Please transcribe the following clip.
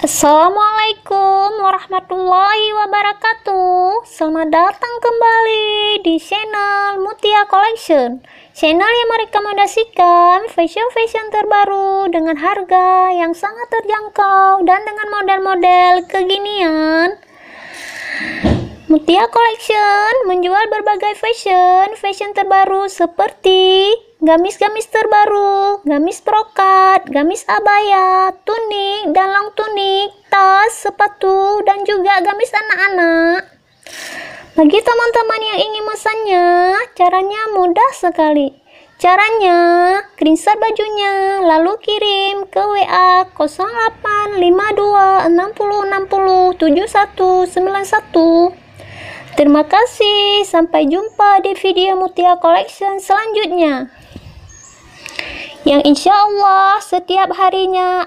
Assalamualaikum warahmatullahi wabarakatuh Selamat datang kembali di channel Mutia Collection Channel yang merekomendasikan fashion-fashion terbaru dengan harga yang sangat terjangkau Dan dengan model-model keginian Mutia Collection menjual berbagai fashion Fashion terbaru seperti gamis-gamis terbaru gamis brokat, gamis abaya, tunik dalang tunik, tas, sepatu, dan juga gamis anak-anak. Bagi teman-teman yang ingin memesannya, caranya mudah sekali. Caranya, screenshot bajunya, lalu kirim ke WA 085260607191. Terima kasih, sampai jumpa di video Mutia Collection selanjutnya yang insya Allah setiap harinya